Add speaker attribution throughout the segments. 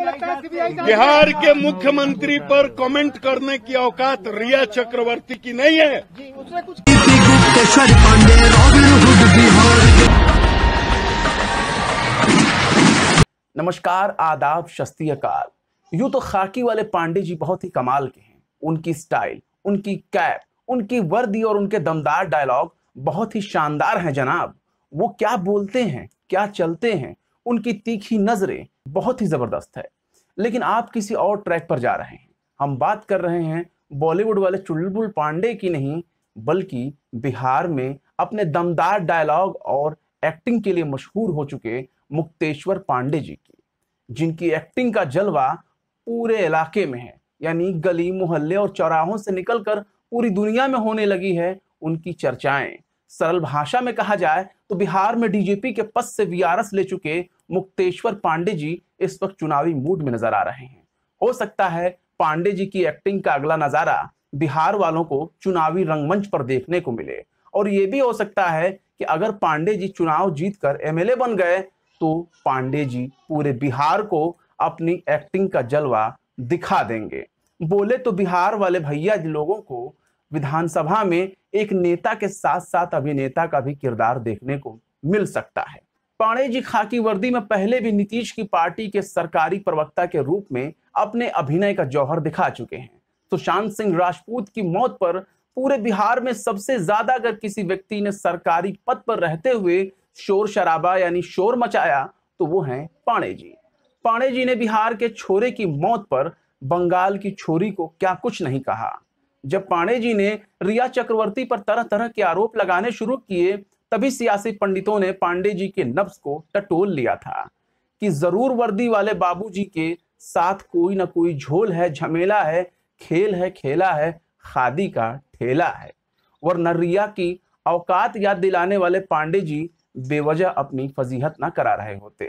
Speaker 1: बिहार के मुख्यमंत्री पर कमेंट करने की औकात रिया चक्रवर्ती की नहीं है नमस्कार आदाब शस्ती अकाल यू तो खाकी वाले पांडे जी बहुत ही कमाल के हैं उनकी स्टाइल उनकी कैप उनकी वर्दी और उनके दमदार डायलॉग बहुत ही शानदार हैं जनाब वो क्या बोलते हैं क्या चलते हैं उनकी तीखी नजरें बहुत ही ज़बरदस्त है लेकिन आप किसी और ट्रैक पर जा रहे हैं हम बात कर रहे हैं बॉलीवुड वाले चुलबुल पांडे की नहीं बल्कि बिहार में अपने दमदार डायलॉग और एक्टिंग के लिए मशहूर हो चुके मुक्तेश्वर पांडे जी की जिनकी एक्टिंग का जलवा पूरे इलाके में है यानी गली मोहल्ले और चौराहों से निकलकर पूरी दुनिया में होने लगी है उनकी चर्चाएं सरल भाषा में कहा जाए तो बिहार में डीजीपी के पद से वीआरएस ले चुके मुक्तेश्वर पांडे जी इस वक्त चुनावी मूड में नजर आ रहे हैं हो सकता है पांडे जी की एक्टिंग का अगला नजारा बिहार वालों को चुनावी रंगमंच पर देखने को मिले और ये भी हो सकता है कि अगर पांडे जी चुनाव जीतकर एमएलए बन गए तो पांडे जी पूरे बिहार को अपनी एक्टिंग का जलवा दिखा देंगे बोले तो बिहार वाले भैया लोगों को विधानसभा में एक नेता के साथ साथ अभिनेता का भी किरदार देखने को मिल सकता है पाणे जी खाकी वर्दी में पहले भी नीतीश की पार्टी के सरकारी प्रवक्ता के रूप में अपने अभिनय का जौहर दिखा चुके हैं सुशांत सिंह राजपूत की मौत पर पूरे बिहार में सबसे ज्यादा अगर किसी व्यक्ति ने सरकारी पद पर रहते हुए शोर शराबा यानी शोर मचाया तो वो हैं पाणे जी पाणे जी ने बिहार के छोरे की मौत पर बंगाल की छोरी को क्या कुछ नहीं कहा जब पाणे जी ने रिया चक्रवर्ती पर तरह तरह के आरोप लगाने शुरू किए तभी सियासी पंडितों ने पांडे जी के नब्स को टटोल लिया था कि जरूर वर्दी वाले बाबू जी के साथ कोई ना कोई झोल है झमेला है खेल है खेला है खादी का ठेला है वरना रिया की औकात याद दिलाने वाले पांडे जी बेवजह अपनी फजीहत न करा रहे होते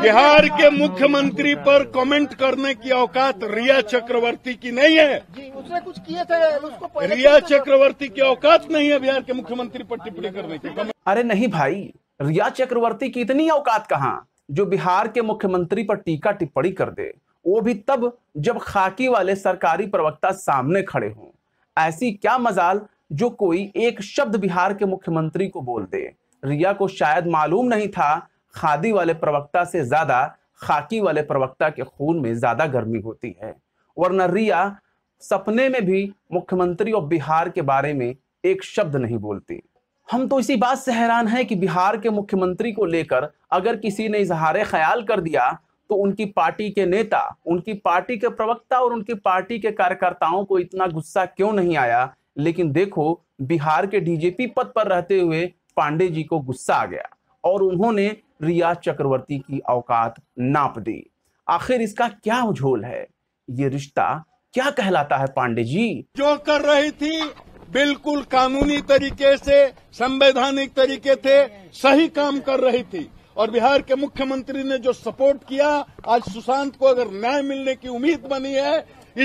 Speaker 1: बिहार के मुख्यमंत्री पर कमेंट करने की औकात रिया चक्रवर्ती की नहीं है उसने कुछ किए थे उसको रिया चक्रवर्ती की औकात नहीं है बिहार के मुख्यमंत्री पर टिप्पणी करने की अरे नहीं भाई रिया चक्रवर्ती की इतनी औकात कहाँ जो बिहार के मुख्यमंत्री पर टीका टिप्पणी कर दे वो भी तब जब खाकी वाले सरकारी प्रवक्ता सामने खड़े हों ऐसी क्या मजाल जो कोई एक शब्द बिहार के मुख्यमंत्री को बोल दे रिया को शायद मालूम नहीं था खादी वाले प्रवक्ता से ज्यादा खाकी वाले प्रवक्ता के खून में ज्यादा गर्मी होती है वरना रिया सपने में भी मुख्यमंत्री और बिहार के बारे में एक शब्द नहीं बोलती हम तो इसी बात से हैरान है कि बिहार के मुख्यमंत्री को लेकर अगर किसी ने इजहार ख्याल कर दिया तो उनकी पार्टी के नेता उनकी पार्टी के प्रवक्ता और उनकी पार्टी के कार्यकर्ताओं को इतना गुस्सा क्यों नहीं आया लेकिन देखो बिहार के डीजीपी पद पर रहते हुए पांडे जी को गुस्सा आ गया और उन्होंने रिया चक्रवर्ती की औकात नाप दी आखिर इसका क्या उझोल है ये रिश्ता क्या कहलाता है पांडे जी जो कर रही थी बिल्कुल कानूनी तरीके से संवैधानिक तरीके थे सही काम कर रही थी और बिहार के मुख्यमंत्री ने जो सपोर्ट किया आज सुशांत को अगर न्याय मिलने की उम्मीद बनी है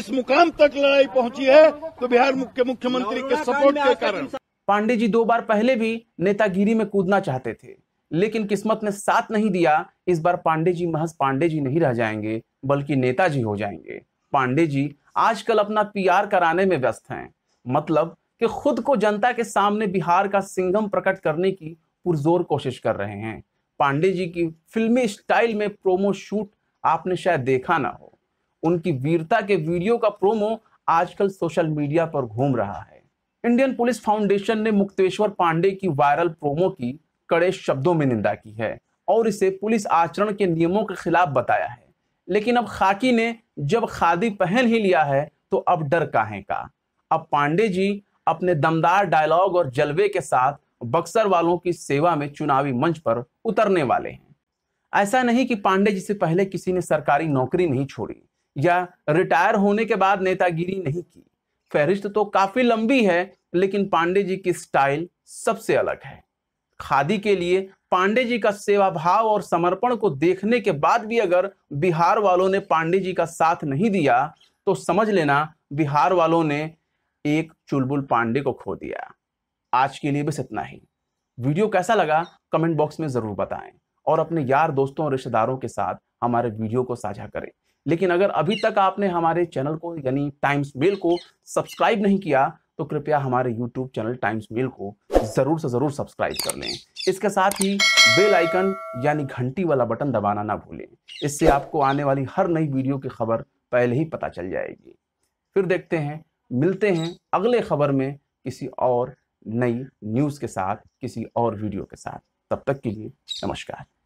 Speaker 1: इस मुकाम तक लड़ाई पहुंची है तो बिहार के मुख्यमंत्री के सपोर्ट के कारण पांडे जी दो बार पहले भी नेतागिरी में कूदना चाहते थे लेकिन किस्मत ने साथ नहीं दिया इस बार पांडे जी महज पांडे जी नहीं रह जाएंगे बल्कि नेताजी हो जाएंगे पांडे जी आजकल अपना पीआर कराने में व्यस्त हैं मतलब कि खुद को जनता के सामने बिहार का सिंगम प्रकट करने की पुरजोर कोशिश कर रहे हैं पांडे जी की फिल्मी स्टाइल में प्रोमो शूट आपने शायद देखा ना हो उनकी वीरता के वीडियो का प्रोमो आजकल सोशल मीडिया पर घूम रहा है इंडियन पुलिस फाउंडेशन ने मुक्तेश्वर पांडे की वायरल प्रोमो की कड़े शब्दों में निंदा की है और इसे पुलिस आचरण के नियमों के खिलाफ बताया है लेकिन अब खाकी ने जब खादी पहन ही लिया है तो अब डर काहे का अब पांडे जी अपने दमदार डायलॉग और जलवे के साथ बक्सर वालों की सेवा में चुनावी मंच पर उतरने वाले हैं ऐसा नहीं कि पांडे जी से पहले किसी ने सरकारी नौकरी नहीं छोड़ी या रिटायर होने के बाद नेतागिरी नहीं की फहरिस्त तो काफी लंबी है लेकिन पांडे जी की स्टाइल सबसे अलग है खादी के लिए पांडे जी का सेवा भाव और समर्पण को देखने के बाद भी अगर बिहार वालों ने पांडे जी का साथ नहीं दिया तो समझ लेना बिहार वालों ने एक चुलबुल पांडे को खो दिया आज के लिए बस इतना ही वीडियो कैसा लगा कमेंट बॉक्स में जरूर बताएं और अपने यार दोस्तों और रिश्तेदारों के साथ हमारे वीडियो को साझा करें लेकिन अगर अभी तक आपने हमारे चैनल को यानी टाइम्स मेल को सब्सक्राइब नहीं किया तो कृपया हमारे यूट्यूब चैनल टाइम्स मेल को ज़रूर से ज़रूर सब्सक्राइब कर लें इसके साथ ही बेल आइकन यानी घंटी वाला बटन दबाना ना भूलें इससे आपको आने वाली हर नई वीडियो की खबर पहले ही पता चल जाएगी फिर देखते हैं मिलते हैं अगले खबर में किसी और नई न्यूज़ के साथ किसी और वीडियो के साथ तब तक के लिए नमस्कार